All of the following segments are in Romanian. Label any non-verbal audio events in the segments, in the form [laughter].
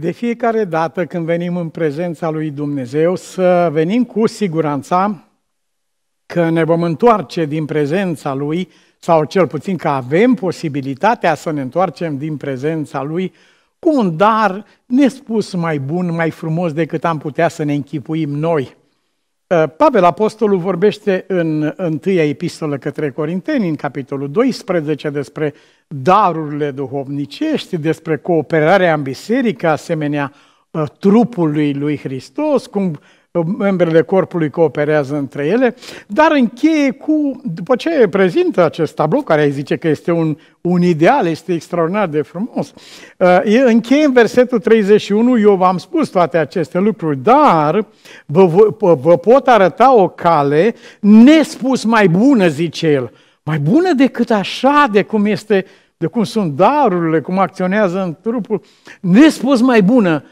de fiecare dată când venim în prezența lui Dumnezeu, să venim cu siguranța că ne vom întoarce din prezența lui, sau cel puțin că avem posibilitatea să ne întoarcem din prezența lui cu un dar nespus mai bun, mai frumos decât am putea să ne închipuim noi. Eh, Pavel Apostolul vorbește în întâia epistolă către Corinteni, în capitolul 12, despre darurile duhovnicești, despre cooperarea în biserică, asemenea eh, trupului lui Hristos, cum membrele corpului cooperează între ele, dar încheie cu, după ce prezintă acest tablou, care îi zice că este un, un ideal, este extraordinar de frumos, uh, încheie în versetul 31, eu v-am spus toate aceste lucruri, dar vă, vă, vă pot arăta o cale nespus mai bună, zice el, mai bună decât așa de cum este de cum sunt darurile, cum acționează în trupul, nespus mai bună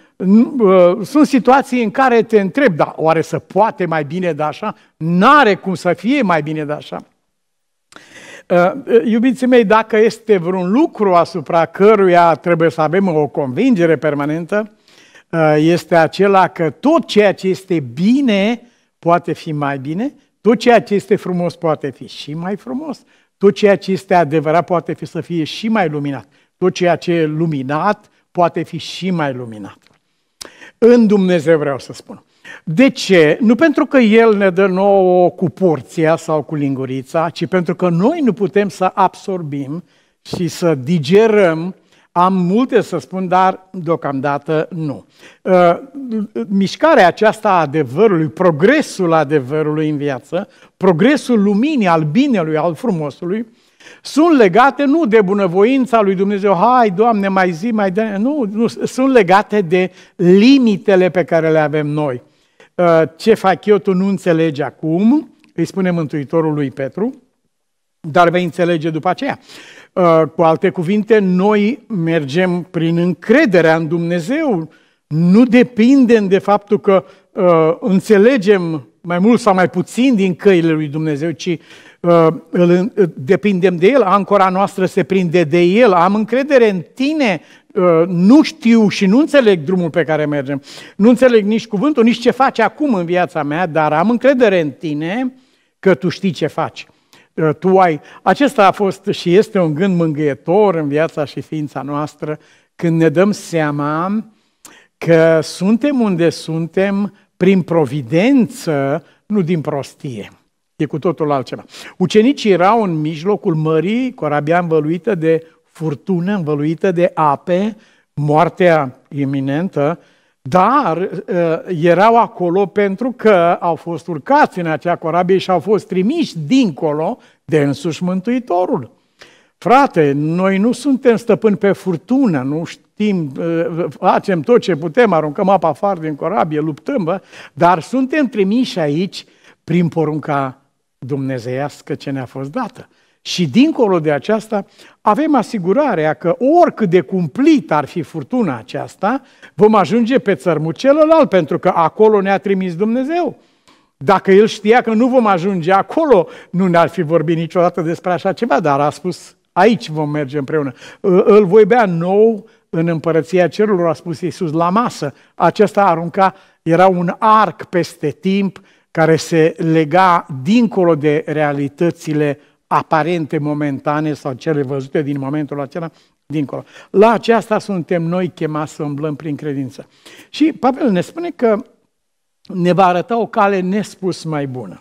sunt situații în care te întreb, da, oare să poate mai bine de așa? N-are cum să fie mai bine de așa. Ă, iubiții mei, dacă este vreun lucru asupra căruia trebuie să avem o convingere permanentă, ă, este acela că tot ceea ce este bine poate fi mai bine, tot ceea ce este frumos poate fi și mai frumos, tot ceea ce este adevărat poate fi să fie și mai luminat, tot ceea ce e luminat poate fi și mai luminat. În Dumnezeu vreau să spun. De ce? Nu pentru că El ne dă nouă cu porția sau cu lingurița, ci pentru că noi nu putem să absorbim și să digerăm am multe să spun, dar deocamdată nu. Uh, mișcarea aceasta a adevărului, progresul adevărului în viață, progresul luminii, al binelui, al frumosului, sunt legate nu de bunăvoința lui Dumnezeu, hai, Doamne, mai zi, mai dă, nu, nu, sunt legate de limitele pe care le avem noi. Uh, ce fac eu, tu nu înțelegi acum, îi spune Mântuitorul lui Petru, dar vei înțelege după aceea. Uh, cu alte cuvinte, noi mergem prin încrederea în Dumnezeu, nu depindem de faptul că uh, înțelegem mai mult sau mai puțin din căile lui Dumnezeu, ci Uh, îl, depindem de El, ancora noastră se prinde de El, am încredere în Tine, uh, nu știu și nu înțeleg drumul pe care mergem, nu înțeleg nici cuvântul, nici ce faci acum în viața mea, dar am încredere în Tine că Tu știi ce faci. Uh, tu ai... Acesta a fost și este un gând mângâietor în viața și ființa noastră, când ne dăm seama că suntem unde suntem prin providență, nu din prostie. E cu totul altceva. Ucenicii erau în mijlocul mării, corabia învăluită de furtună, învăluită de ape, moartea iminentă, dar uh, erau acolo pentru că au fost urcați în acea corabie și au fost trimiși dincolo de însuși Mântuitorul. Frate, noi nu suntem stăpâni pe furtună, nu știm, uh, facem tot ce putem, aruncăm apa afară din corabie, luptăm, bă, dar suntem trimiși aici prin porunca dumnezeiască ce ne-a fost dată. Și dincolo de aceasta, avem asigurarea că oricât de cumplit ar fi furtuna aceasta, vom ajunge pe țărmul celălalt, pentru că acolo ne-a trimis Dumnezeu. Dacă el știa că nu vom ajunge acolo, nu ne-ar fi vorbit niciodată despre așa ceva, dar a spus, aici vom merge împreună. Îl voi bea nou în împărăția cerurilor, a spus Iisus, la masă. Acesta arunca, era un arc peste timp, care se lega dincolo de realitățile aparente momentane sau cele văzute din momentul acela, dincolo. La aceasta suntem noi chemați să umblăm prin credință. Și Pavel ne spune că ne va arăta o cale nespus mai bună.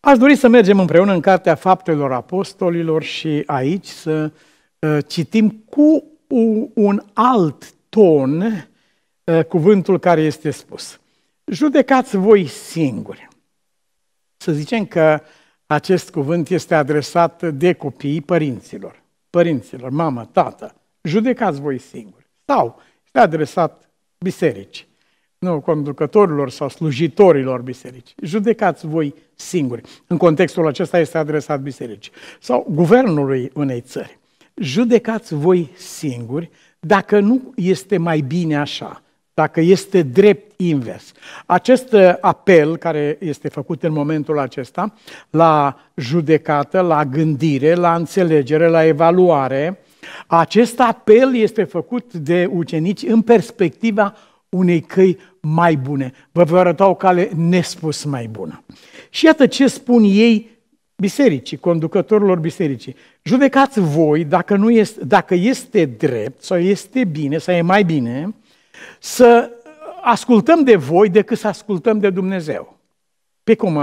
Aș dori să mergem împreună în Cartea Faptelor Apostolilor și aici să ă, citim cu un alt ton ă, cuvântul care este spus. Judecați voi singuri. Să zicem că acest cuvânt este adresat de copiii părinților. Părinților, mamă, tată, judecați voi singuri. Sau este adresat bisericii, nu conducătorilor sau slujitorilor bisericii. Judecați voi singuri. În contextul acesta este adresat bisericii. Sau guvernului unei țări. Judecați voi singuri dacă nu este mai bine așa dacă este drept invers. Acest uh, apel care este făcut în momentul acesta la judecată, la gândire, la înțelegere, la evaluare, acest apel este făcut de ucenici în perspectiva unei căi mai bune. Vă voi arăta o cale nespus mai bună. Și iată ce spun ei bisericii, conducătorilor bisericii. Judecați voi dacă, nu este, dacă este drept sau este bine sau e mai bine să ascultăm de voi decât să ascultăm de Dumnezeu. Pe cum?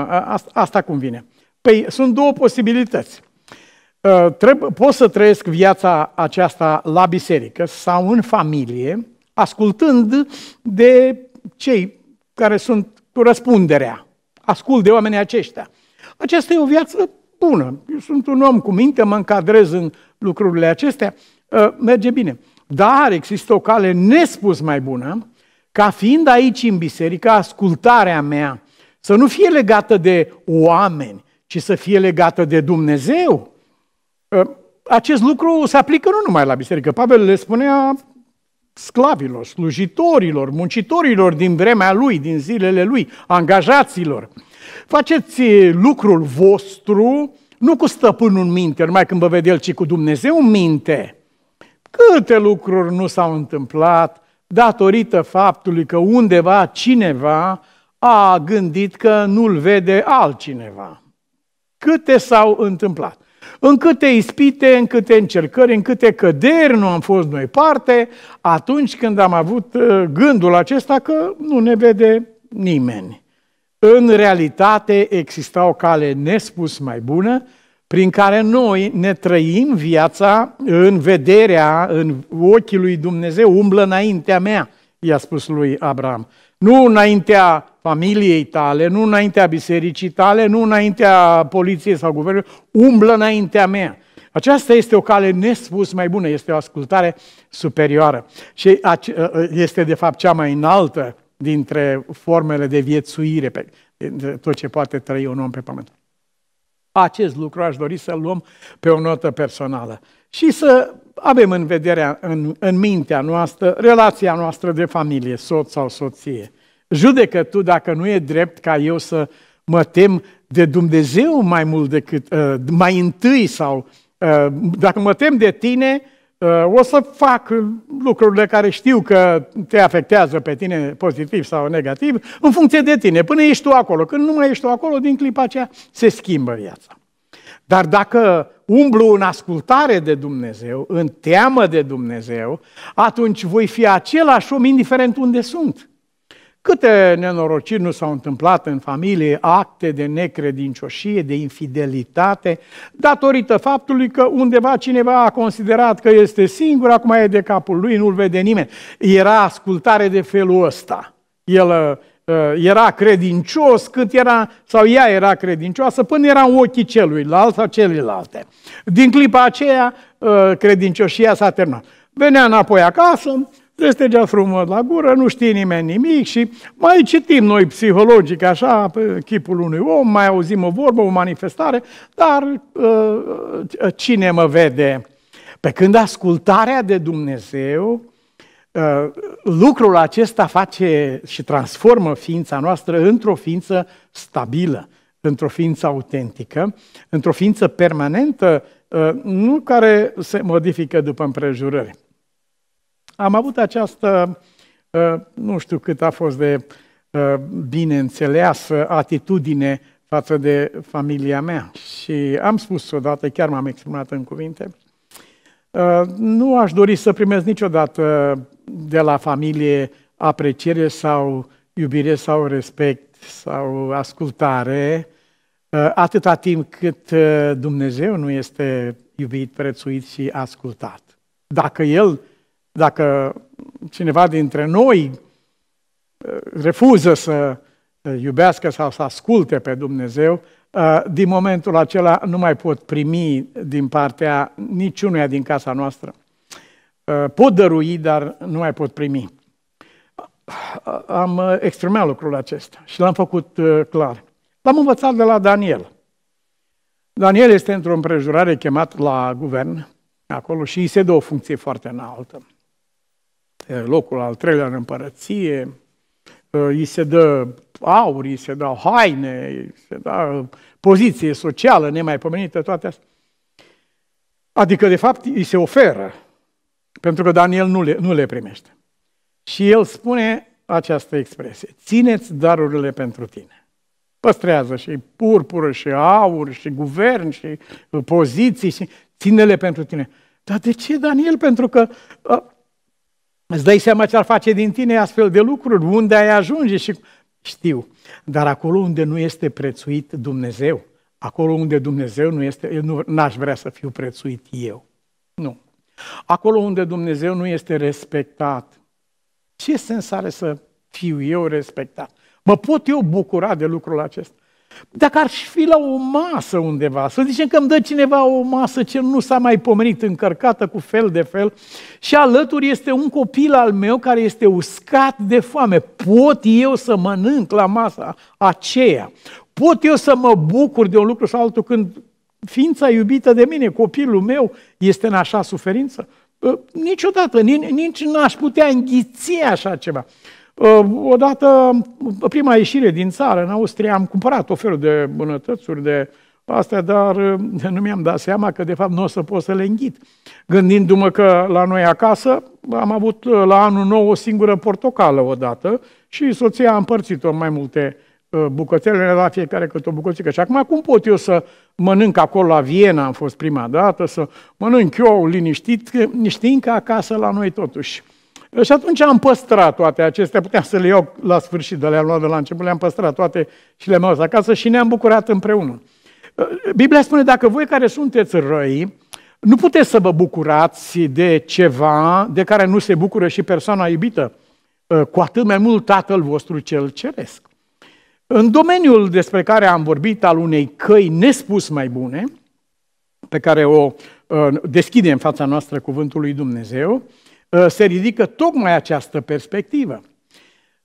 Asta cum vine. Păi sunt două posibilități. Ă, pot să trăiesc viața aceasta la biserică sau în familie, ascultând de cei care sunt cu răspunderea. Ascult de oamenii aceștia. Aceasta e o viață bună. Eu sunt un om cu minte, mă încadrez în lucrurile acestea, ă, merge bine. Dar există o cale nespus mai bună, ca fiind aici în biserică, ascultarea mea să nu fie legată de oameni, ci să fie legată de Dumnezeu. Ă, acest lucru se aplică nu numai la biserică. Pavel le spunea sclavilor, slujitorilor, muncitorilor din vremea lui, din zilele lui, angajaților. Faceți lucrul vostru nu cu stăpânul în minte, numai când vă vede el, ci cu Dumnezeu în minte. Câte lucruri nu s-au întâmplat datorită faptului că undeva cineva a gândit că nu-l vede altcineva. Câte s-au întâmplat? În câte ispite, în câte încercări, în câte căderi nu am fost noi parte, atunci când am avut uh, gândul acesta că nu ne vede nimeni. În realitate exista o cale nespus mai bună, prin care noi ne trăim viața în vederea, în ochii lui Dumnezeu, umblă înaintea mea, i-a spus lui Abraham. Nu înaintea familiei tale, nu înaintea bisericii tale, nu înaintea poliției sau guvernului, umblă înaintea mea. Aceasta este o cale nespus mai bună, este o ascultare superioară și ă, ă, este de fapt cea mai înaltă dintre formele de viețuire, tot ce poate trăi un om pe pământ. Acest lucru aș dori să-l luăm pe o notă personală și să avem în vederea, în, în mintea noastră, relația noastră de familie, soț sau soție. Judecă tu dacă nu e drept ca eu să mă tem de Dumnezeu mai mult decât, uh, mai întâi sau uh, dacă mă tem de tine, Uh, o să fac uh, lucrurile care știu că te afectează pe tine pozitiv sau negativ, în funcție de tine, până ești tu acolo. Când nu mai ești tu acolo, din clipa aceea se schimbă viața. Dar dacă umblu în ascultare de Dumnezeu, în teamă de Dumnezeu, atunci voi fi același om indiferent unde sunt. Câte nenorociri nu s-au întâmplat în familie, acte de necredincioșie, de infidelitate, datorită faptului că undeva cineva a considerat că este singur, acum e de capul lui, nu-l vede nimeni. Era ascultare de felul ăsta. El uh, era credincios, cât era, sau ea era credincioasă, până era în ochii celuilalt sau celelalte. Din clipa aceea, uh, credincioșia s-a terminat. Venea înapoi acasă, Destăgea frumos la gură, nu știe nimeni nimic și mai citim noi psihologic așa chipul unui om, mai auzim o vorbă, o manifestare, dar uh, uh, cine mă vede? Pe când ascultarea de Dumnezeu, uh, lucrul acesta face și transformă ființa noastră într-o ființă stabilă, într-o ființă autentică, într-o ființă permanentă, nu care se modifică după împrejurări. Am avut această, uh, nu știu cât a fost de uh, bineînțeleasă atitudine față de familia mea. Și am spus odată, chiar m-am exprimat în cuvinte, uh, nu aș dori să primesc niciodată de la familie apreciere sau iubire sau respect sau ascultare, atâta timp cât Dumnezeu nu este iubit, prețuit și ascultat. Dacă El dacă cineva dintre noi uh, refuză să uh, iubească sau să asculte pe Dumnezeu, uh, din momentul acela nu mai pot primi din partea niciunuia din casa noastră. Pot dărui, dar nu mai pot primi. Am exprimat lucrul acesta și l-am făcut clar. L-am învățat de la Daniel. Daniel este într-o împrejurare chemat la guvern, acolo, și îi se dă o funcție foarte înaltă locul al treilea în împărăție, îi se dă aur, îi se dă haine, îi se dă uh, poziție socială nemaipomenită, toate astea. Adică, de fapt, îi se oferă, pentru că Daniel nu le, nu le primește. Și el spune această expresie, țineți darurile pentru tine. Păstrează și purpură și aur și guvern și uh, poziții și ține-le pentru tine. Dar de ce, Daniel? Pentru că uh, Îți dai seama ce ar face din tine astfel de lucruri, unde ai ajunge și știu. Dar acolo unde nu este prețuit Dumnezeu, acolo unde Dumnezeu nu este, nu, n-aș vrea să fiu prețuit eu. Nu. Acolo unde Dumnezeu nu este respectat, ce sens are să fiu eu respectat? Mă pot eu bucura de lucrul acesta? Dacă ar fi la o masă undeva, să zicem că îmi dă cineva o masă ce nu s-a mai pomenit, încărcată cu fel de fel, și alături este un copil al meu care este uscat de foame. Pot eu să mănânc la masa aceea? Pot eu să mă bucur de un lucru sau altul când ființa iubită de mine, copilul meu, este în așa suferință? Ă, niciodată, nici, nici n-aș putea înghiți așa ceva. Uh, odată, uh, prima ieșire din țară, în Austria, am cumpărat o felul de bunătățuri, de astea, dar uh, nu mi-am dat seama că, de fapt, nu o să pot să le înghit. Gândindu-mă că la noi acasă am avut la anul nou o singură portocală odată și soția a împărțit-o în mai multe bucățele, la fiecare câte o bucățică. Și acum cum pot eu să mănânc acolo la Viena, am fost prima dată, să mănânc eu liniștit, știind că acasă la noi totuși și atunci am păstrat toate acestea, puteam să le iau la sfârșit, dar le-am luat de la început, le-am păstrat toate și le-am luat acasă și ne-am bucurat împreună. Biblia spune, dacă voi care sunteți răi, nu puteți să vă bucurați de ceva de care nu se bucură și persoana iubită, ă, cu atât mai mult Tatăl vostru cel ceresc. În domeniul despre care am vorbit, al unei căi nespus mai bune, pe care o ă, deschide în fața noastră cuvântul lui Dumnezeu, Uh, se ridică tocmai această perspectivă.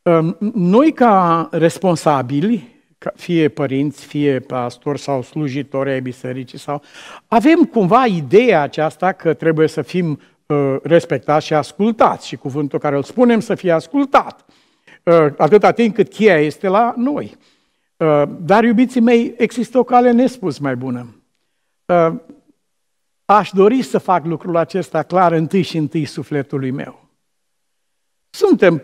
Uh, noi, ca responsabili, fie părinți, fie pastori sau slujitori ai bisericii, sau, avem cumva ideea aceasta că trebuie să fim uh, respectați și ascultați și cuvântul care îl spunem să fie ascultat, atâta timp cât cheia este la noi. Dar, iubiții mei, există o cale nespus mai bună. Aș dori să fac lucrul acesta clar întâi și întâi sufletului meu. Suntem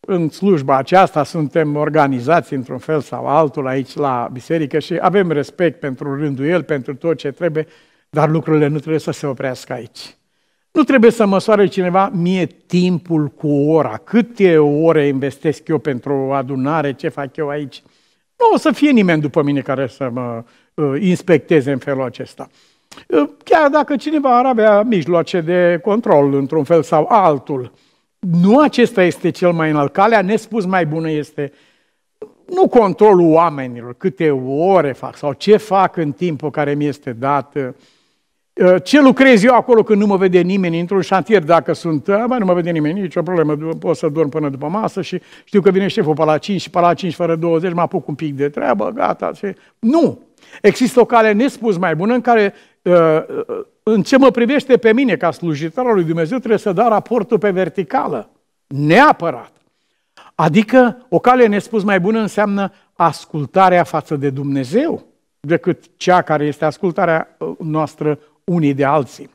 în slujba aceasta, suntem organizați într-un fel sau altul aici la biserică și avem respect pentru el, pentru tot ce trebuie, dar lucrurile nu trebuie să se oprească aici. Nu trebuie să măsoare cineva mie timpul cu ora, câte ore investesc eu pentru o adunare, ce fac eu aici. Nu o să fie nimeni după mine care să mă uh, inspecteze în felul acesta. Ă, chiar dacă cineva ar avea mijloace de control într-un fel sau altul, nu acesta este cel mai înalt. Calea nespus mai bună este nu controlul oamenilor, câte ore fac sau ce fac în timpul care mi este dat, ă, ă, ce lucrez eu acolo când nu mă vede nimeni, într-un șantier dacă sunt, mai nu mă vede nimeni, nicio problemă, pot să dorm până după masă și știu că vine șeful pe la 5 și pe la 5 fără 20 mă apuc un pic de treabă, gata. Nu! Există o cale nespus mai bună în care în ce mă privește pe mine ca slujitor al lui Dumnezeu, trebuie să dau raportul pe verticală, neapărat. Adică o cale nespus mai bună înseamnă ascultarea față de Dumnezeu decât cea care este ascultarea noastră unii de alții.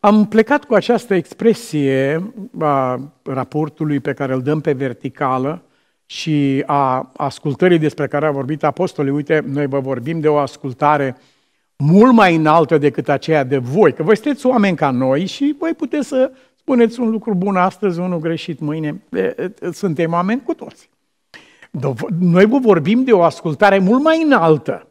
Am plecat cu această expresie a raportului pe care îl dăm pe verticală și a ascultării despre care a vorbit apostolii. Uite, noi vă vorbim de o ascultare uh, mult mai înaltă decât aceea de voi, că voi sunteți oameni ca noi și voi puteți să spuneți un lucru bun astăzi, unul greșit mâine. Suntem oameni cu toți. Noi vorbim de o ascultare mult mai înaltă.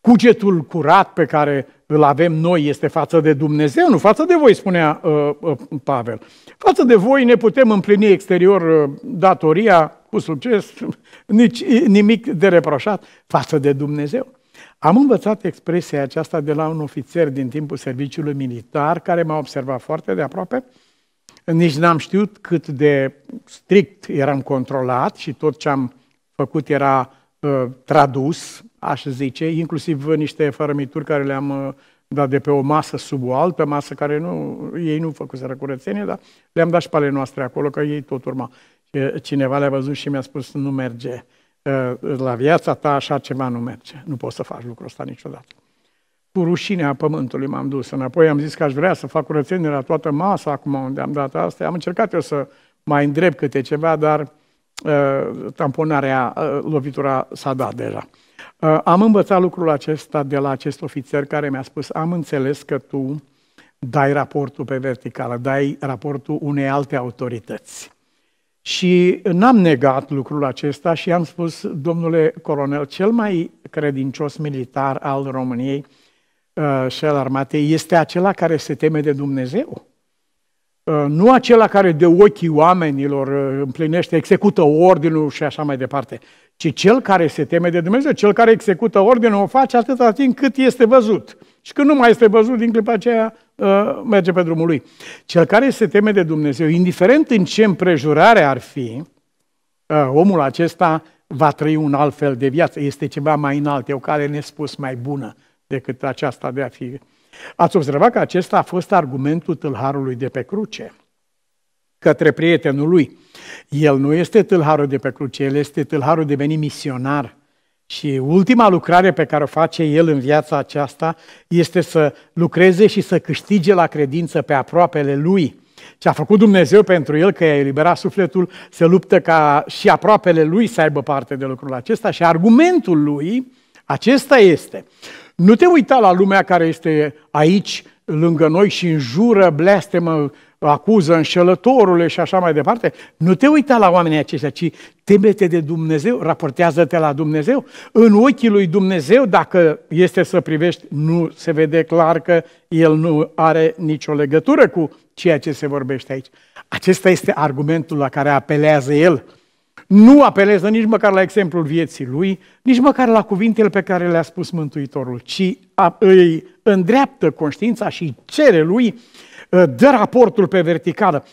Cugetul curat pe care îl avem noi este față de Dumnezeu, nu față de voi, spunea uh, uh, Pavel. Față de voi ne putem împlini exterior uh, datoria cu succes, [laughs] nici, nimic de reproșat față de Dumnezeu. Am învățat expresia aceasta de la un ofițer din timpul serviciului militar, care m-a observat foarte de aproape. Nici n-am știut cât de strict eram controlat și tot ce am făcut era uh, tradus, aș zice, inclusiv niște fărămituri care le-am uh, dat de pe o masă sub o altă masă, care nu, ei nu făcuseră curățenie, dar le-am dat și pale noastre acolo, că ei tot urma. Uh, cineva le-a văzut și mi-a spus, nu merge. Uh, la viața ta așa ceva nu merge. Nu poți să faci lucrul ăsta niciodată. Cu rușinea pământului m-am dus înapoi, am zis că aș vrea să fac curățenie la toată masa acum unde am dat asta. Am încercat eu să mai îndrept câte ceva, dar uh, tamponarea, uh, lovitura s-a dat deja. Uh, am învățat lucrul acesta de la acest ofițer care mi-a spus, am înțeles că tu dai raportul pe verticală, dai raportul unei alte autorități. Și n-am negat lucrul acesta și am spus, domnule colonel, cel mai credincios militar al României uh, și al armatei este acela care se teme de Dumnezeu. Uh, nu acela care de ochii oamenilor uh, împlinește, execută ordinul și așa mai departe, ci cel care se teme de Dumnezeu, cel care execută ordinul o face atâta timp cât este văzut. Și când nu mai este văzut, din clipa aceea uh, merge pe drumul lui. Cel care se teme de Dumnezeu, indiferent în ce împrejurare ar fi, uh, omul acesta va trăi un alt fel de viață. Este ceva mai înalt, e o cale nespus mai bună decât aceasta de a fi. Ați observat că acesta a fost argumentul tâlharului de pe cruce către prietenul lui. El nu este tâlharul de pe cruce, el este tâlharul devenit misionar – și ultima lucrare pe care o face el în viața aceasta este să lucreze și să câștige la credință pe aproapele lui. Ce a făcut Dumnezeu pentru el, că i-a eliberat sufletul, se luptă ca și aproapele lui să aibă parte de lucrul acesta și argumentul lui acesta este. Nu te uita la lumea care este aici, lângă noi și jură, blestemă, acuză înșelătorule și așa mai departe, nu te uita la oamenii aceștia, ci temete de Dumnezeu, raportează-te la Dumnezeu. În ochii lui Dumnezeu, dacă este să privești, nu se vede clar că el nu are nicio legătură cu ceea ce se vorbește aici. Acesta este argumentul la care apelează el. Nu apelează nici măcar la exemplul vieții lui, nici măcar la cuvintele pe care le-a spus Mântuitorul, ci îi îndreaptă conștiința și cere lui Eh, dă raportul pe verticală,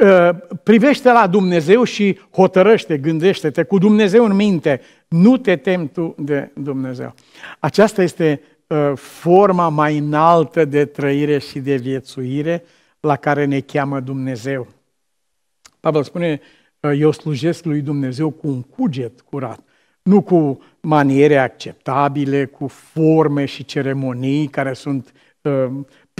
eh, privește la Dumnezeu și hotărăște, gândește-te cu Dumnezeu în minte, nu te temi tu de Dumnezeu. Aceasta este eh, forma mai înaltă de trăire și de viețuire la care ne cheamă Dumnezeu. Pavel spune, eu slujesc lui Dumnezeu cu un cuget curat, nu cu maniere acceptabile, cu forme și ceremonii care sunt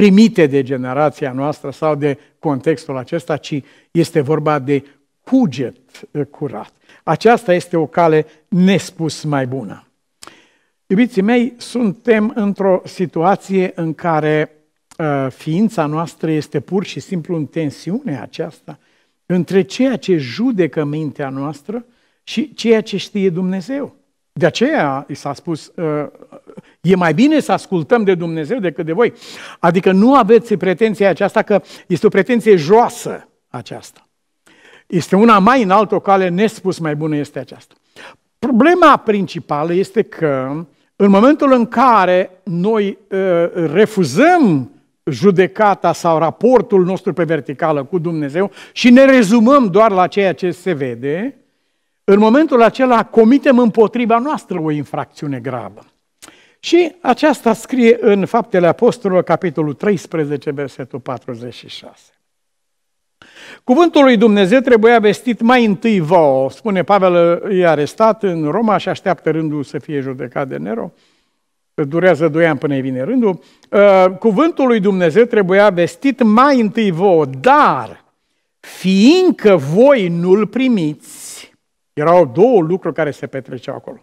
primite de generația noastră sau de contextul acesta, ci este vorba de cuget eh, curat. Aceasta este o cale nespus mai bună. Iubiții mei, suntem într-o situație în care uh, ființa noastră este pur și simplu în tensiune aceasta între ceea ce judecă mintea noastră și ceea ce știe Dumnezeu. De aceea i s-a spus, ă, e mai bine să ascultăm de Dumnezeu decât de voi. Adică nu aveți pretenția aceasta că este o pretenție joasă aceasta. Este una mai înaltă, o cale nespus mai bună este aceasta. Problema principală este că în momentul în care noi ă, refuzăm judecata sau raportul nostru pe verticală cu Dumnezeu și ne rezumăm doar la ceea ce se vede, în momentul acela comitem împotriva noastră o infracțiune gravă. Și aceasta scrie în Faptele Apostolilor, capitolul 13, versetul 46. Cuvântul lui Dumnezeu trebuia vestit mai întâi vouă. Spune Pavel, e arestat în Roma și așteaptă rândul să fie judecat de Nero. Durează doi ani până îi vine rândul. Uh, cuvântul lui Dumnezeu trebuia vestit mai întâi vouă, dar fiindcă voi nu-l primiți, erau două lucruri care se petreceau acolo.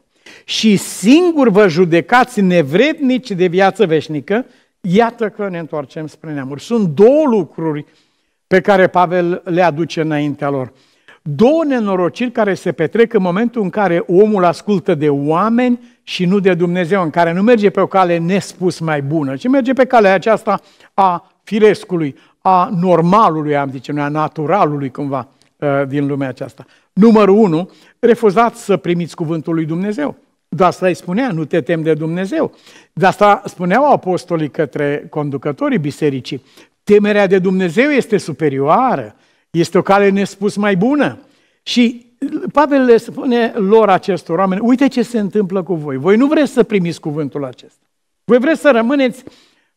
Și singur vă judecați nevrednici de viață veșnică, iată că ne întoarcem spre neamuri. Sunt două lucruri pe care Pavel le aduce înaintea lor. Două nenorociri care se petrec în momentul în care omul ascultă de oameni și nu de Dumnezeu, în care nu merge pe o cale nespus mai bună, ci merge pe calea aceasta a firescului, a normalului, am zice noi, a naturalului cumva uh, din lumea aceasta. Numărul unu, refuzați să primiți cuvântul lui Dumnezeu. De asta îi spunea, nu te tem de Dumnezeu. De asta spuneau apostolii către conducătorii bisericii. Temerea de Dumnezeu este superioară, este o cale nespus mai bună. Și Pavel le spune lor acestor oameni, uite ce se întâmplă cu voi. Voi nu vreți să primiți cuvântul acesta. Voi vreți să rămâneți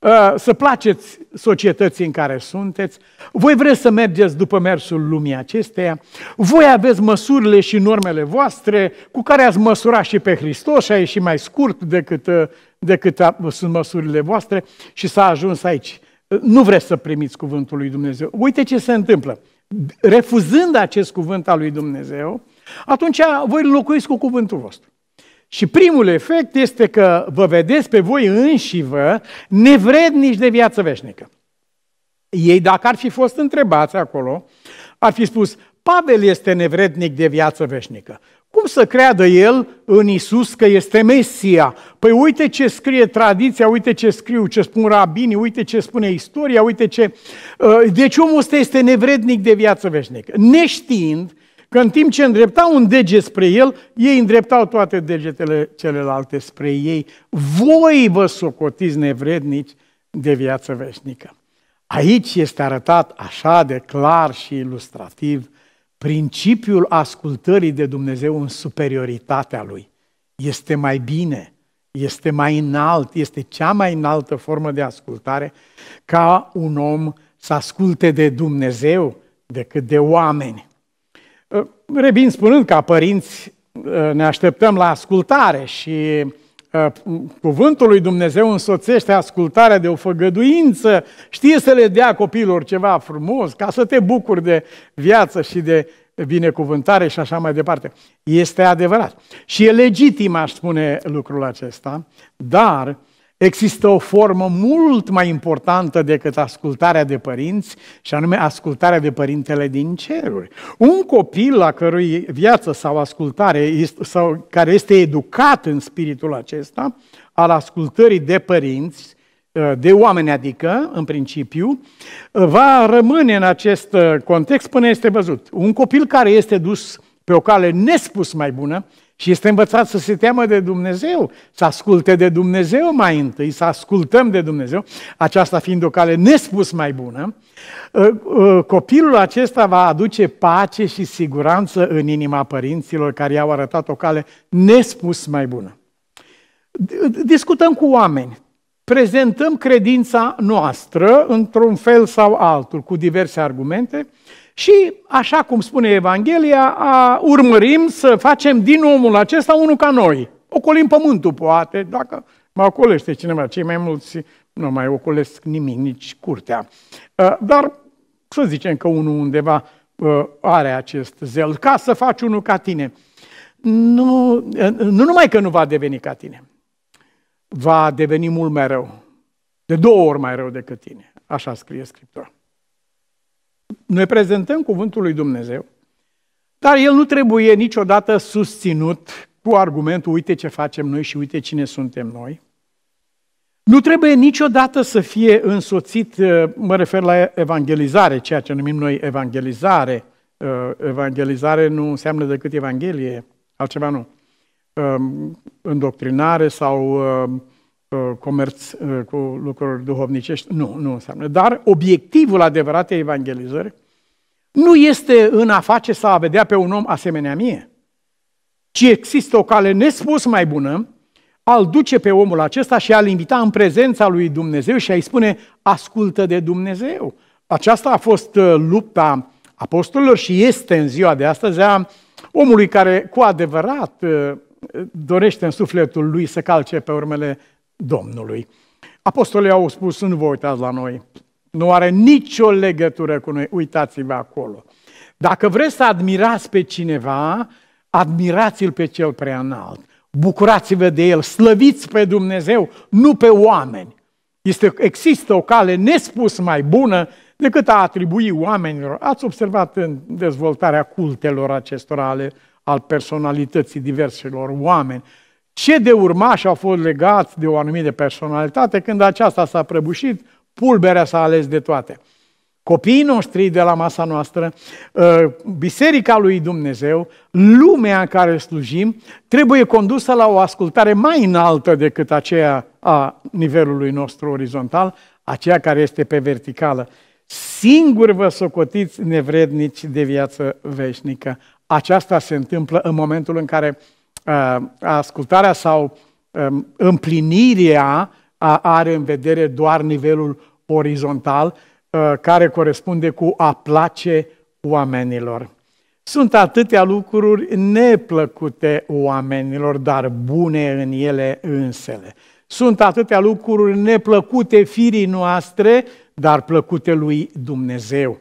Uh, să placeți societății în care sunteți, voi vreți să mergeți după mersul lumii acesteia, voi aveți măsurile și normele voastre cu care ați măsurat și pe Hristos și a ieșit mai scurt decât, uh, decât sunt măsurile voastre și s-a ajuns aici. Uh, nu vreți să primiți cuvântul lui Dumnezeu. Uite ce se întâmplă. Refuzând acest cuvânt al lui Dumnezeu, atunci voi îl locuiți cu cuvântul vostru. Și primul efect este că vă vedeți pe voi înși vă nevrednici de viață veșnică. Ei, dacă ar fi fost întrebați acolo, ar fi spus, Pavel este nevrednic de viață veșnică. Cum să creadă el în Isus că este Mesia? Păi uite ce scrie tradiția, uite ce scriu, ce spun rabinii, uite ce spune istoria, uite ce... Uh, deci omul ăsta este nevrednic de viață veșnică. Neștiind Că în timp ce îndreptau un deget spre el, ei îndreptau toate degetele celelalte spre ei. Voi vă socotiți nevrednici de viață veșnică. Aici este arătat așa de clar și ilustrativ principiul ascultării de Dumnezeu în superioritatea Lui. Este mai bine, este mai înalt, este cea mai înaltă formă de ascultare ca un om să asculte de Dumnezeu decât de oameni. Uh, revin spunând ca părinți uh, ne așteptăm la ascultare și uh, cuvântul lui Dumnezeu însoțește ascultarea de o făgăduință, știe să le dea copiilor ceva frumos, ca să te bucuri de viață și de binecuvântare și așa mai departe. Este adevărat. Și e legitim, aș spune lucrul acesta, dar uh, Există o formă mult mai importantă decât ascultarea de părinți, și anume ascultarea de părintele din ceruri. Un copil la cărui viață sau ascultare, sau care este educat în spiritul acesta, al ascultării de părinți, de oameni adică, în principiu, va rămâne în acest context până este văzut. Un copil care este dus pe o cale nespus mai bună și este învățat să se teamă de Dumnezeu, să asculte de Dumnezeu mai întâi, să ascultăm de Dumnezeu, aceasta fiind o cale nespus mai bună, ă, ă, copilul acesta va aduce pace și siguranță în inima părinților care i-au arătat o cale nespus mai bună. Discutăm cu oameni, prezentăm credința noastră într-un fel sau altul, cu diverse argumente, și, așa cum spune Evanghelia, a, urmărim să facem din omul acesta unul ca noi. Ocolim pământul, poate, dacă mă ocolește cineva. Cei mai mulți nu mai ocolesc nimic, nici curtea. Dar să zicem că unul undeva are acest zel, ca să faci unul ca tine. Nu, nu numai că nu va deveni ca tine, va deveni mult mai rău. De două ori mai rău decât tine. Așa scrie Scriptura. Noi prezentăm cuvântul lui Dumnezeu, dar el nu trebuie niciodată susținut cu argumentul uite ce facem noi și uite cine suntem noi. Nu trebuie niciodată să fie însoțit, uh, mă refer la evangelizare, ceea ce numim noi evangelizare. Uh, evangelizare nu înseamnă decât evanghelie, altceva nu. Um, îndoctrinare sau um, Uh, comerț uh, cu lucruri duhovnicești. Nu, nu înseamnă. Dar obiectivul adevăratei evangelizări nu este în a face sau a vedea pe un om asemenea mie, ci există o cale nespus mai bună, al duce pe omul acesta și a-l invita în prezența lui Dumnezeu și a-i spune, ascultă de Dumnezeu. Aceasta a fost uh, lupta apostolilor și este în ziua de astăzi a omului care cu adevărat dorește în sufletul lui să calce pe urmele Domnului. Apostolii au spus, nu vă uitați la noi, nu are nicio legătură cu noi, uitați-vă acolo. Dacă vreți să admirați pe cineva, admirați-l pe cel prea înalt. Bucurați-vă de el, slăviți pe Dumnezeu, nu pe oameni. Este, există o cale nespus mai bună decât a atribui oamenilor. Ați observat în dezvoltarea cultelor acestor ale, al personalității diverselor oameni ce de urmași au fost legați de o anumită personalitate, când aceasta s-a prăbușit, pulberea s-a ales de toate. Copiii noștri de la masa noastră, ă, biserica lui Dumnezeu, lumea în care slujim, trebuie condusă la o ascultare mai înaltă decât aceea a nivelului nostru orizontal, aceea care este pe verticală. Singur vă socotiți nevrednici de viață veșnică. Aceasta se întâmplă în momentul în care Uh, ascultarea sau um, împlinirea are în vedere doar nivelul orizontal, uh, care corespunde cu a place oamenilor. Sunt atâtea lucruri neplăcute oamenilor, dar bune în ele însele. Sunt atâtea lucruri neplăcute firii noastre, dar plăcute lui Dumnezeu.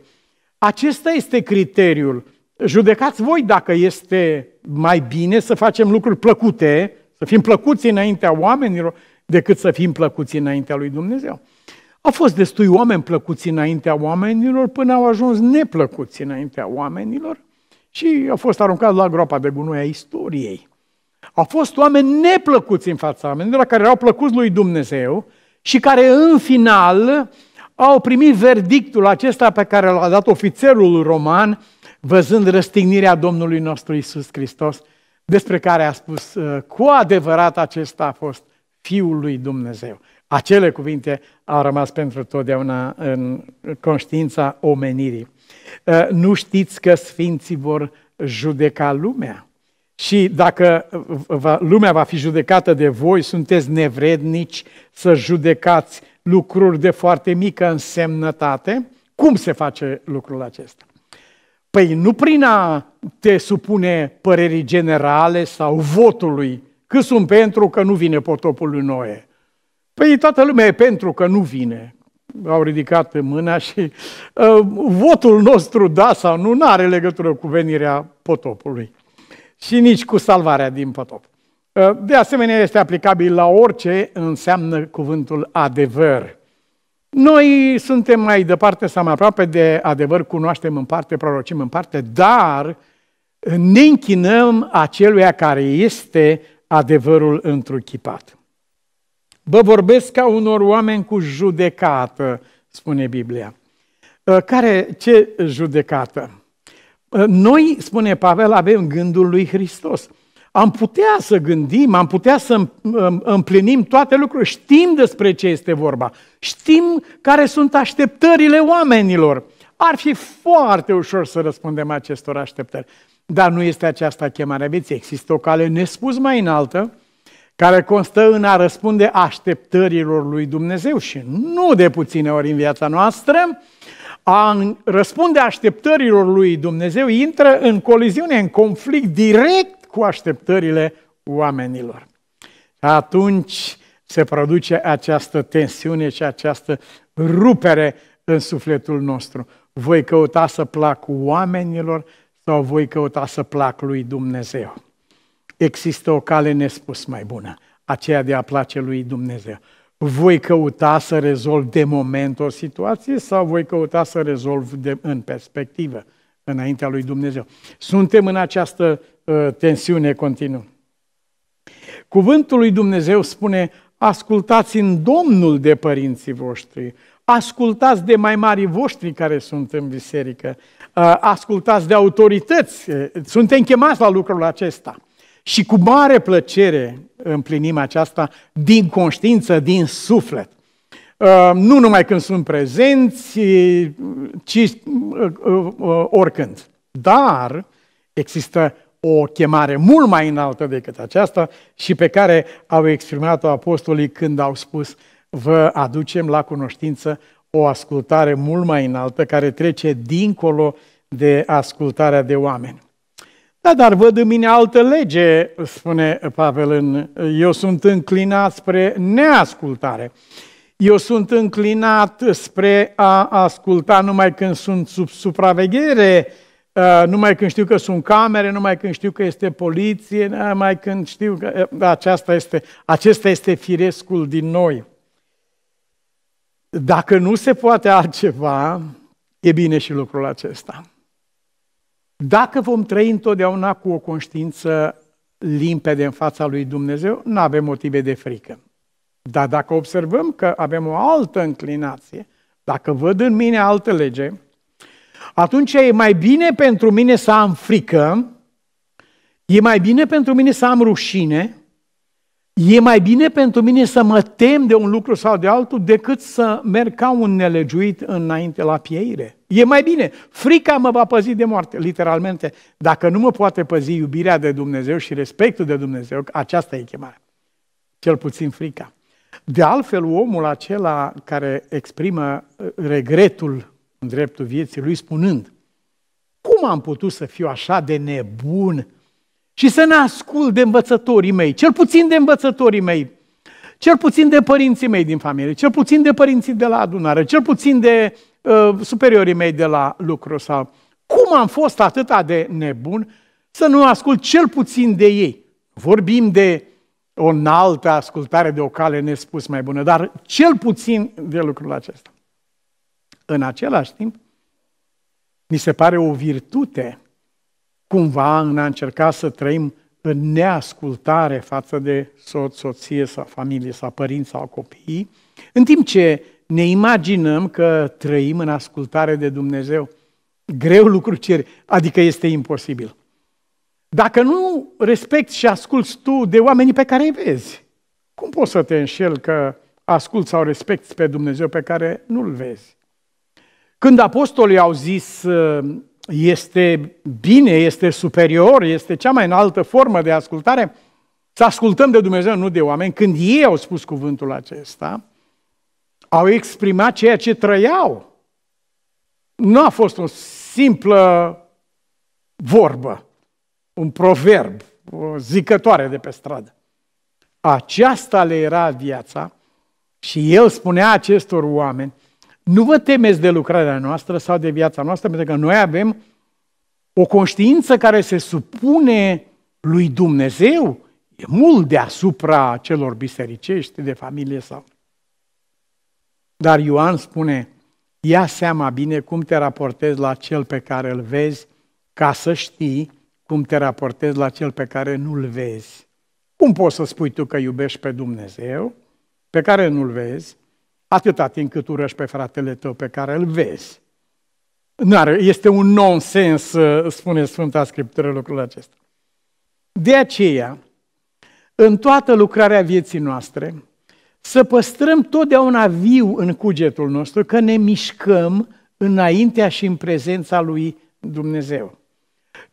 Acesta este criteriul Judecați voi dacă este mai bine să facem lucruri plăcute, să fim plăcuți înaintea oamenilor, decât să fim plăcuți înaintea lui Dumnezeu. Au fost destui oameni plăcuți înaintea oamenilor până au ajuns neplăcuți înaintea oamenilor și au fost aruncați la groapa de gunoi a istoriei. Au fost oameni neplăcuți în fața oamenilor, care erau plăcuți lui Dumnezeu și care în final au primit verdictul acesta pe care l-a dat ofițerul roman văzând răstignirea Domnului nostru Isus Hristos, despre care a spus uh, cu adevărat acesta a fost Fiul lui Dumnezeu. Acele cuvinte au rămas pentru totdeauna în conștiința omenirii. Uh, nu știți că sfinții vor judeca lumea? Și dacă uh, lumea va fi judecată de voi, sunteți nevrednici să judecați lucruri de foarte mică însemnătate? Cum se face lucrul acesta? Păi nu prin a te supune părerii generale sau votului, că sunt pentru că nu vine potopul lui Noe. Păi toată lumea e pentru că nu vine. Au ridicat mâna și uh, votul nostru, da sau nu, nu are legătură cu venirea potopului și nici cu salvarea din potop. Uh, de asemenea, este aplicabil la orice înseamnă cuvântul adevăr. Noi suntem mai departe sau mai aproape de adevăr, cunoaștem în parte, prorocim în parte, dar ne închinăm aceluia care este adevărul întruchipat. Vă vorbesc ca unor oameni cu judecată, spune Biblia. Ă, care, ce judecată? Ă, noi, spune Pavel, avem gândul lui Hristos am putea să gândim, am putea să împlinim toate lucrurile. Știm despre ce este vorba. Știm care sunt așteptările oamenilor. Ar fi foarte ușor să răspundem acestor așteptări. Dar nu este aceasta chemarea vieții. Există o cale nespus mai înaltă, care constă în a răspunde așteptărilor lui Dumnezeu și nu de puține ori în viața noastră, a răspunde așteptărilor lui Dumnezeu intră în coliziune, în conflict direct cu așteptările oamenilor. Atunci se produce această tensiune și această rupere în sufletul nostru. Voi căuta să plac oamenilor sau voi căuta să plac lui Dumnezeu? Există o cale nespus mai bună, aceea de a place lui Dumnezeu. Voi căuta să rezolv de moment o situație sau voi căuta să rezolv de, în perspectivă, înaintea lui Dumnezeu? Suntem în această Ă, tensiune continuă. Cuvântul lui Dumnezeu spune, ascultați în Domnul de părinții voștri, ascultați de mai mari voștri care sunt în biserică, ă, ascultați de autorități, suntem chemați la lucrul acesta. Și cu mare plăcere împlinim aceasta din conștiință, din suflet. Ă, nu numai când sunt prezenți, ci oricând. Dar există o chemare mult mai înaltă decât aceasta și pe care au exprimat-o apostolii când au spus vă aducem la cunoștință o ascultare mult mai înaltă care trece dincolo de ascultarea de oameni. Da, dar văd în mine altă lege, spune Pavel în, eu sunt înclinat spre neascultare. Eu sunt înclinat spre a asculta numai când sunt sub supraveghere uh, Eh, numai când știu că sunt camere, numai când știu că este poliție, eh, numai când știu că eh, aceasta este, acesta este firescul din noi. Dacă nu se poate altceva, e bine și lucrul acesta. Dacă vom trăi întotdeauna cu o conștiință limpede în fața lui Dumnezeu, nu avem motive de frică. Dar dacă observăm că avem o altă înclinație, dacă văd în mine altă lege, atunci e mai bine pentru mine să am frică, e mai bine pentru mine să am rușine, e mai bine pentru mine să mă tem de un lucru sau de altul decât să merg ca un nelegiuit înainte la pieire. E mai bine. Frica mă va păzi de moarte, literalmente. Dacă nu mă poate păzi iubirea de Dumnezeu și respectul de Dumnezeu, aceasta e chemarea. Cel puțin frica. De altfel, omul acela care exprimă uh, regretul în dreptul vieții lui spunând Cum am putut să fiu așa de nebun și să ne ascult de învățătorii mei, cel puțin de învățătorii mei, cel puțin de părinții mei din familie, cel puțin de părinții de la adunare, cel puțin de uh, superiorii mei de la lucru sau cum am fost atât de nebun să nu ascult cel puțin de ei. Vorbim de o înaltă ascultare de o cale nespus mai bună, dar cel puțin de lucrul acesta. În același timp, ni se pare o virtute cumva în a încerca să trăim în neascultare față de soț, soție sau familie sau părinți sau copii, în timp ce ne imaginăm că trăim în ascultare de Dumnezeu. Greu lucru ceri, adică este imposibil. Dacă nu respecti și asculți tu de oamenii pe care îi vezi, cum poți să te înșel că asculți sau respecti pe Dumnezeu pe care nu-L vezi? Când apostolii au zis uh, este bine, este superior, este cea mai înaltă formă de ascultare, să ascultăm de Dumnezeu, nu de oameni, când ei au spus cuvântul acesta, au exprimat ceea ce trăiau. Nu a fost o simplă vorbă, un proverb, o zicătoare de pe stradă. Aceasta le era viața și el spunea acestor oameni, nu vă temeți de lucrarea noastră sau de viața noastră, pentru că noi avem o conștiință care se supune lui Dumnezeu, e mult deasupra celor bisericești, de familie sau. Dar Ioan spune, ia seama bine cum te raportezi la cel pe care îl vezi, ca să știi cum te raportezi la cel pe care nu-l vezi. Cum poți să spui tu că iubești pe Dumnezeu, pe care nu-l vezi, atâta timp cât urăști pe fratele tău pe care îl vezi. N-are, este un nonsens, uh, spune Sfânta Scriptură lucrul acesta. De aceea, în toată lucrarea vieții noastre, să păstrăm totdeauna viu în cugetul nostru că ne mișcăm înaintea și în prezența lui Dumnezeu.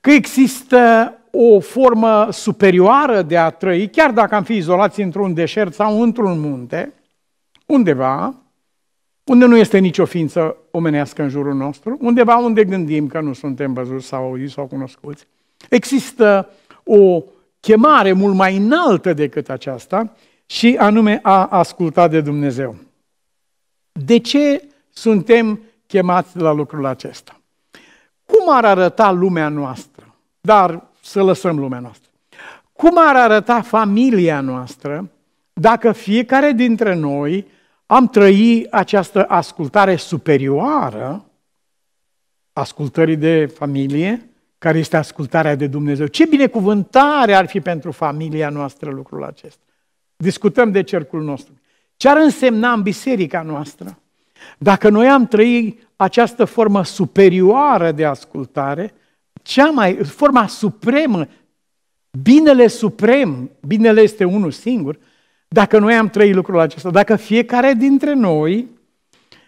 Că există o formă superioară de a trăi, chiar dacă am fi izolați într-un deșert sau într-un munte, undeva unde nu este nicio ființă omenească în jurul nostru, undeva unde gândim că nu suntem văzuți sau auziți sau cunoscuți. Există o chemare mult mai înaltă decât aceasta și anume a asculta de Dumnezeu. De ce suntem chemați la lucrul acesta? Cum ar arăta lumea noastră? Dar să lăsăm lumea noastră. Cum ar arăta familia noastră dacă fiecare dintre noi am trăi această ascultare superioară ascultării de familie, care este ascultarea de Dumnezeu. Ce binecuvântare ar fi pentru familia noastră lucrul acesta. Discutăm de cercul nostru. Ce ar însemna în biserica noastră? Dacă noi am trăit această formă superioară de ascultare, cea mai, forma supremă, binele suprem, binele este unul singur, dacă noi am trăit lucrul acesta, dacă fiecare dintre noi,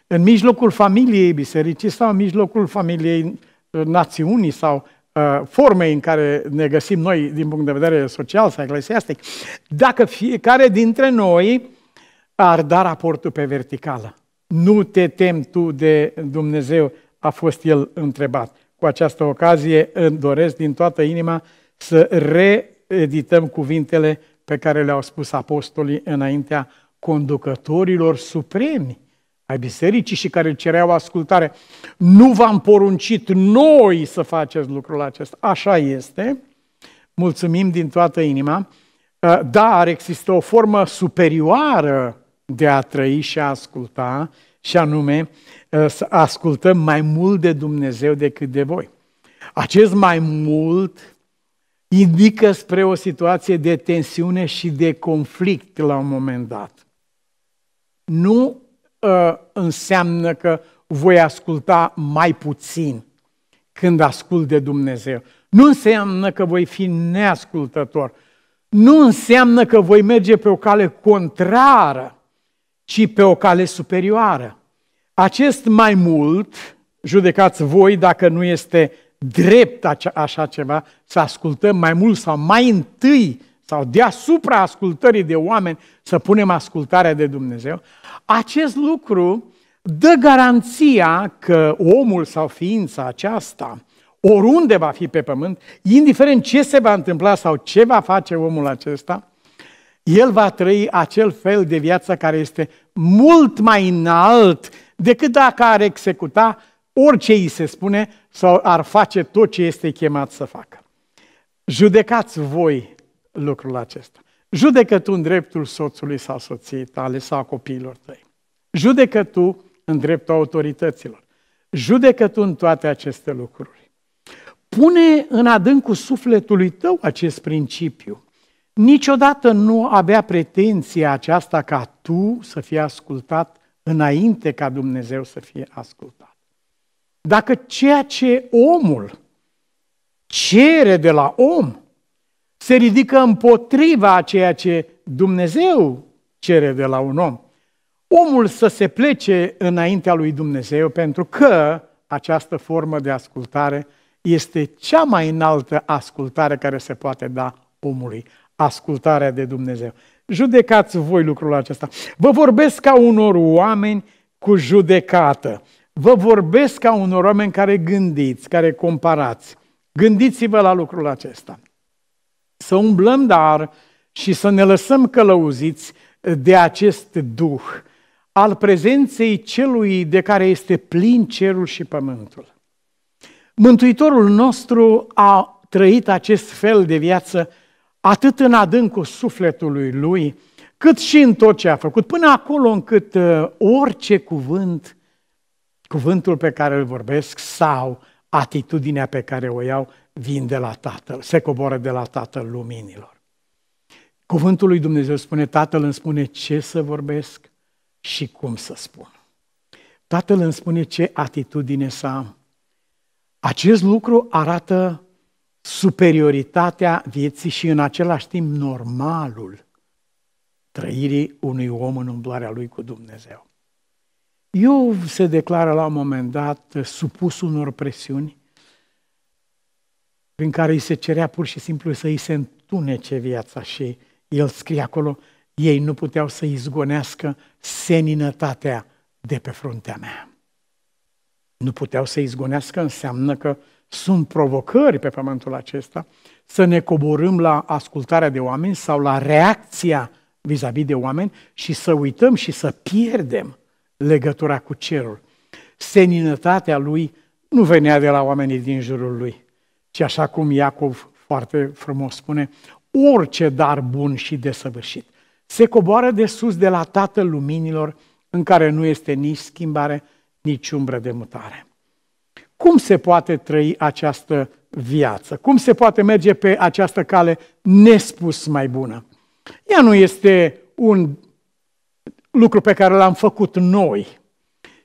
în mijlocul familiei bisericii sau în mijlocul familiei uh, națiunii sau uh, formei în care ne găsim noi din punct de vedere social sau eclesiastic, dacă fiecare dintre noi ar da raportul pe verticală. Nu te tem tu de Dumnezeu, a fost el întrebat. Cu această ocazie îmi doresc din toată inima să reedităm cuvintele pe care le-au spus apostolii înaintea conducătorilor supremi ai bisericii și care cereau ascultare. Nu v-am poruncit noi să faceți lucrul acesta. Așa este. Mulțumim din toată inima. Ă, Dar da, există o formă superioară de a trăi și a asculta, și anume ă, să ascultăm mai mult de Dumnezeu decât de voi. Acest mai mult indică spre o situație de tensiune și de conflict la un moment dat. Nu uh, înseamnă că voi asculta mai puțin când ascult de Dumnezeu. Nu înseamnă că voi fi neascultător. Nu înseamnă că voi merge pe o cale contrară, ci pe o cale superioară. Acest mai mult, judecați voi dacă nu este drept așa ceva, să ascultăm mai mult sau mai întâi sau deasupra ascultării de oameni să punem ascultarea de Dumnezeu, acest lucru dă garanția că omul sau ființa aceasta, oriunde va fi pe pământ, indiferent ce se va întâmpla sau ce va face omul acesta, el va trăi acel fel de viață care este mult mai înalt decât dacă ar executa orice îi se spune sau ar face tot ce este chemat să facă. Judecați voi lucrul acesta. Judecă tu în dreptul soțului sau soției tale sau copiilor tăi. Judecă tu în dreptul autorităților. Judecă tu în toate aceste lucruri. Pune în adâncul sufletului tău acest principiu. Niciodată nu avea pretenția aceasta ca tu să fii ascultat înainte ca Dumnezeu să fie ascultat. Dacă ceea ce omul cere de la om se ridică împotriva a ceea ce Dumnezeu cere de la un om, omul să se plece înaintea lui Dumnezeu pentru că această formă de ascultare este cea mai înaltă ascultare care se poate da omului, ascultarea de Dumnezeu. Judecați voi lucrul acesta. Vă vorbesc ca unor oameni cu judecată. Vă vorbesc ca unor oameni care gândiți, care comparați. Gândiți-vă la lucrul acesta. Să umblăm dar și să ne lăsăm călăuziți de acest duh al prezenței celui de care este plin cerul și pământul. Mântuitorul nostru a trăit acest fel de viață atât în adâncul sufletului lui, cât și în tot ce a făcut, până acolo încât uh, orice cuvânt cuvântul pe care îl vorbesc sau atitudinea pe care o iau vin de la Tatăl, se coboară de la Tatăl luminilor. Cuvântul lui Dumnezeu spune, Tatăl îmi spune ce să vorbesc și cum să spun. Tatăl îmi spune ce atitudine să am. Acest lucru arată superioritatea vieții și în același timp normalul trăirii unui om în umblarea lui cu Dumnezeu. Iov se declară la un moment dat eh, supus unor presiuni prin care îi se cerea pur și simplu să îi se întunece viața și el scrie acolo, ei nu puteau să izgonească seninătatea de pe fruntea mea. Nu puteau să izgonească înseamnă că sunt provocări pe pământul acesta să ne coborâm la ascultarea de oameni sau la reacția vis-a-vis de oameni și să uităm și să pierdem legătura cu cerul. Seninătatea lui nu venea de la oamenii din jurul lui, ci așa cum Iacov foarte frumos spune, orice dar bun și desăvârșit se coboară de sus de la Tatăl Luminilor, în care nu este nici schimbare, nici umbră de mutare. Cum se poate trăi această viață? Cum se poate merge pe această cale nespus mai bună? Ea nu este un lucru pe care l-am făcut noi,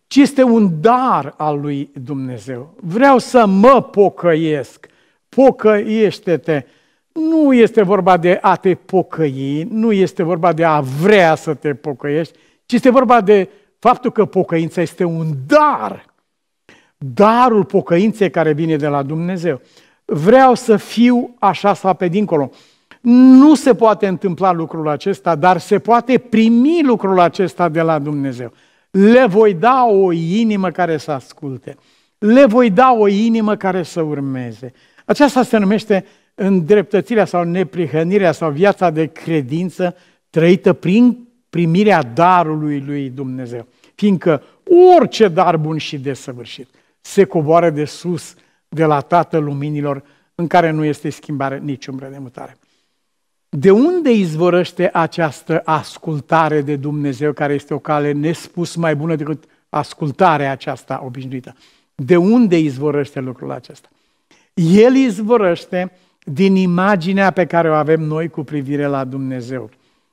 ci este un dar al lui Dumnezeu. Vreau să mă pocăiesc, pocăiește-te. Nu este vorba de a te pocăi, nu este vorba de a vrea să te pocăiești, ci este vorba de faptul că pocăința este un dar. Darul pocăinței care vine de la Dumnezeu. Vreau să fiu așa sau pe dincolo. Nu se poate întâmpla lucrul acesta, dar se poate primi lucrul acesta de la Dumnezeu. Le voi da o inimă care să asculte. Le voi da o inimă care să urmeze. Aceasta se numește îndreptățirea sau neprihănirea sau viața de credință trăită prin primirea darului lui Dumnezeu. Fiindcă orice dar bun și desăvârșit se coboară de sus, de la Tatăl Luminilor, în care nu este schimbare, nici umbră de mutare. De unde izvorăște această ascultare de Dumnezeu, care este o cale nespus mai bună decât ascultarea aceasta obișnuită? De unde izvorăște lucrul acesta? El izvorăște din imaginea pe care o avem noi cu privire la Dumnezeu.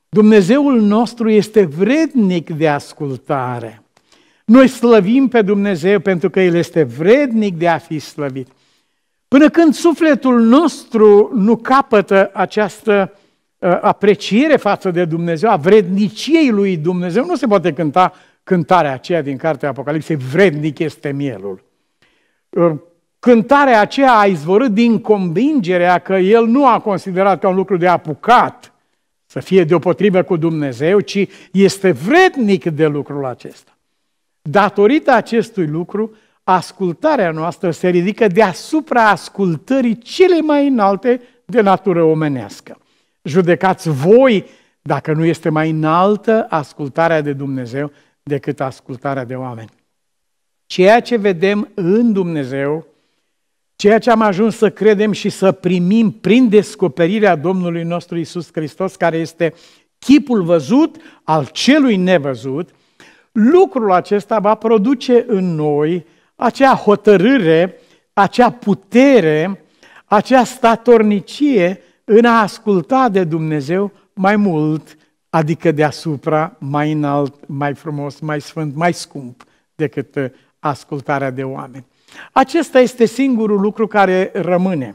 Dumnezeul nostru este vrednic de ascultare. Noi slăvim pe Dumnezeu pentru că El este vrednic de a fi slăvit. Până când sufletul nostru nu capătă această Ă, apreciere față de Dumnezeu, a vredniciei lui Dumnezeu, nu se poate cânta cântarea aceea din cartea Apocalipsei, vrednic este mielul. Ă, cântarea aceea a izvorât din convingerea că el nu a considerat ca un lucru de apucat să fie deopotrivă cu Dumnezeu, ci este vrednic de lucrul acesta. Datorită acestui lucru, ascultarea noastră se ridică deasupra ascultării cele mai înalte de natură omenească judecați voi dacă nu este mai înaltă ascultarea de Dumnezeu decât ascultarea de oameni. Ceea ce vedem în Dumnezeu, ceea ce am ajuns să credem și să primim prin descoperirea Domnului nostru Isus Hristos, care este chipul văzut al celui nevăzut, lucrul acesta va produce în noi acea hotărâre, acea putere, acea statornicie în a asculta de Dumnezeu mai mult, adică deasupra, mai înalt, mai frumos, mai sfânt, mai scump decât uh, ascultarea de oameni. Acesta este singurul lucru care rămâne.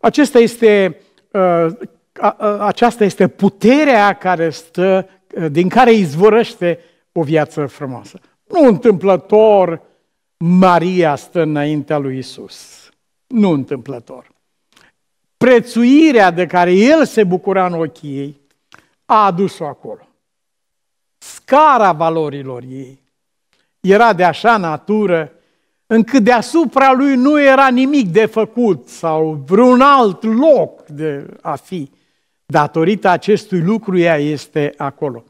Acesta este, uh, aceasta este puterea care stă, uh, din care izvorăște o viață frumoasă. Nu întâmplător Maria stă înaintea lui Isus. Nu întâmplător prețuirea de care el se bucura în ochii ei, a adus-o acolo. Scara valorilor ei era de așa natură încât deasupra lui nu era nimic de făcut sau vreun alt loc de a fi. Datorită acestui lucru, ea este acolo.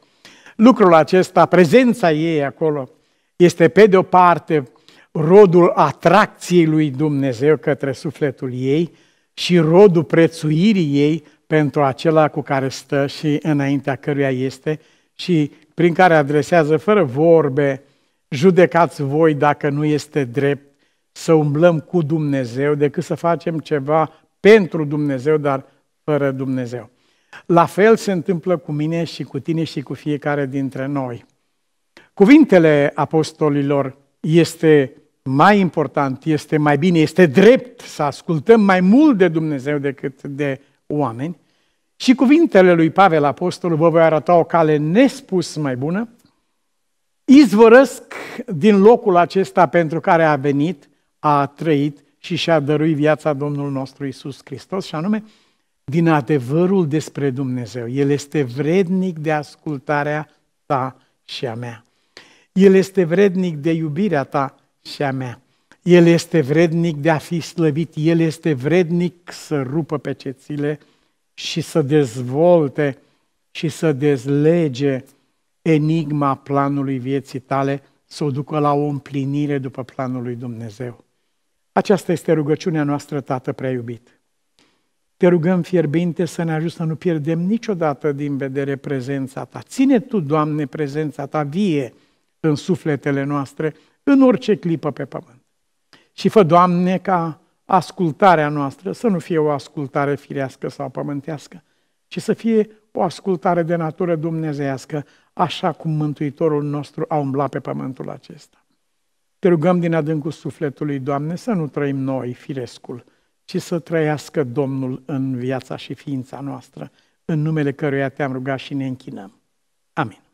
Lucrul acesta, prezența ei acolo, este pe de o parte rodul atracției lui Dumnezeu către sufletul ei, și rodul prețuirii ei pentru acela cu care stă și înaintea căruia este și prin care adresează fără vorbe, judecați voi dacă nu este drept să umblăm cu Dumnezeu decât să facem ceva pentru Dumnezeu, dar fără Dumnezeu. La fel se întâmplă cu mine și cu tine și cu fiecare dintre noi. Cuvintele apostolilor este mai important este, mai bine este drept să ascultăm mai mult de Dumnezeu decât de oameni. Și cuvintele lui Pavel Apostol vă voi arăta o cale nespus mai bună. Izvorăsc din locul acesta pentru care a venit, a trăit și și-a dăruit viața Domnul nostru Isus Hristos, și anume din adevărul despre Dumnezeu. El este vrednic de ascultarea ta și a mea. El este vrednic de iubirea ta și a mea. El este vrednic de a fi slăvit, El este vrednic să rupă pecețile și să dezvolte și să dezlege enigma planului vieții tale, să o ducă la o împlinire după planul lui Dumnezeu. Aceasta este rugăciunea noastră, Tată prea iubit. Te rugăm fierbinte să ne ajut să nu pierdem niciodată din vedere prezența Ta. Ține Tu, Doamne, prezența Ta vie în sufletele noastre, în orice clipă pe pământ. Și fă, Doamne, ca ascultarea noastră să nu fie o ascultare firească sau pământească, ci să fie o ascultare de natură dumnezeiască, așa cum Mântuitorul nostru a umblat pe pământul acesta. Te rugăm din adâncul sufletului, Doamne, să nu trăim noi, firescul, ci să trăiască Domnul în viața și ființa noastră, în numele căruia te-am rugat și ne închinăm. Amin.